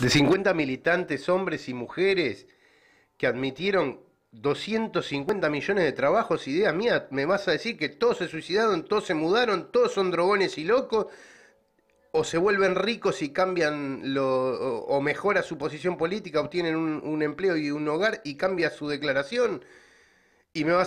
De 50 militantes, hombres y mujeres, que admitieron 250 millones de trabajos, idea mía, me vas a decir que todos se suicidaron, todos se mudaron, todos son drogones y locos, o se vuelven ricos y cambian lo, o, mejoran mejora su posición política, obtienen un, un, empleo y un hogar y cambia su declaración, y me vas a